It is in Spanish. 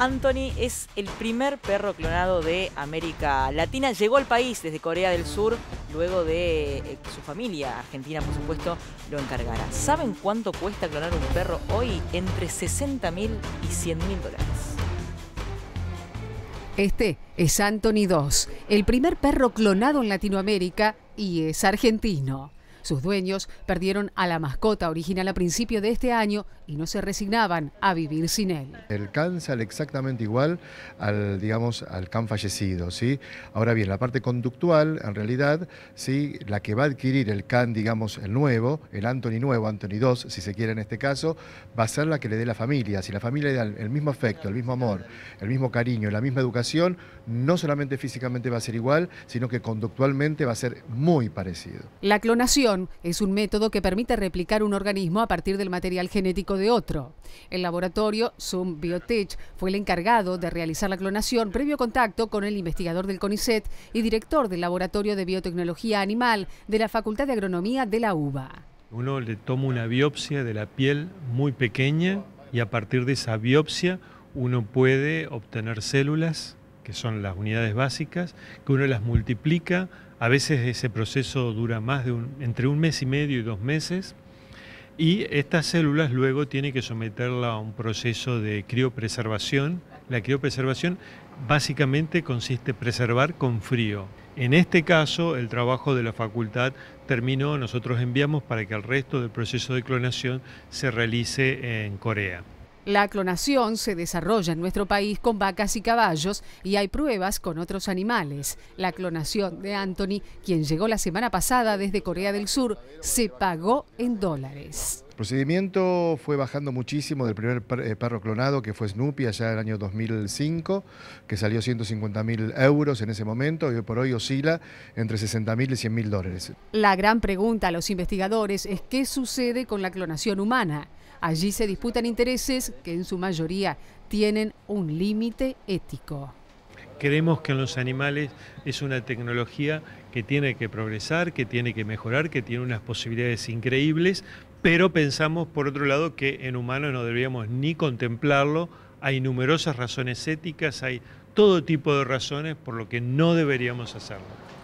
Anthony es el primer perro clonado de América Latina. Llegó al país desde Corea del Sur luego de eh, que su familia argentina, por supuesto, lo encargara. ¿Saben cuánto cuesta clonar un perro hoy? Entre 60 mil y 100 mil dólares. Este es Anthony II, el primer perro clonado en Latinoamérica y es argentino. Sus dueños perdieron a la mascota original a principio de este año y no se resignaban a vivir sin él. El can sale exactamente igual al, digamos, al can fallecido, ¿sí? Ahora bien, la parte conductual, en realidad, ¿sí? La que va a adquirir el can, digamos, el nuevo, el Anthony nuevo, Anthony II, si se quiere en este caso, va a ser la que le dé la familia. Si la familia le da el mismo afecto, el mismo amor, el mismo cariño, la misma educación, no solamente físicamente va a ser igual, sino que conductualmente va a ser muy parecido. La clonación es un método que permite replicar un organismo a partir del material genético de otro. El laboratorio Zoom Biotech fue el encargado de realizar la clonación previo contacto con el investigador del CONICET y director del Laboratorio de Biotecnología Animal de la Facultad de Agronomía de la UBA. Uno le toma una biopsia de la piel muy pequeña y a partir de esa biopsia uno puede obtener células que son las unidades básicas, que uno las multiplica. A veces ese proceso dura más de un, entre un mes y medio y dos meses. Y estas células luego tienen que someterla a un proceso de criopreservación. La criopreservación básicamente consiste en preservar con frío. En este caso, el trabajo de la facultad terminó, nosotros enviamos para que el resto del proceso de clonación se realice en Corea. La clonación se desarrolla en nuestro país con vacas y caballos y hay pruebas con otros animales. La clonación de Anthony, quien llegó la semana pasada desde Corea del Sur, se pagó en dólares. El procedimiento fue bajando muchísimo del primer eh, perro clonado que fue Snoopy allá en el año 2005, que salió 150 mil euros en ese momento y hoy por hoy oscila entre 60 mil y 100 mil dólares. La gran pregunta a los investigadores es qué sucede con la clonación humana. Allí se disputan intereses que en su mayoría tienen un límite ético. Creemos que en los animales es una tecnología que tiene que progresar, que tiene que mejorar, que tiene unas posibilidades increíbles, pero pensamos, por otro lado, que en humanos no deberíamos ni contemplarlo. Hay numerosas razones éticas, hay todo tipo de razones por lo que no deberíamos hacerlo.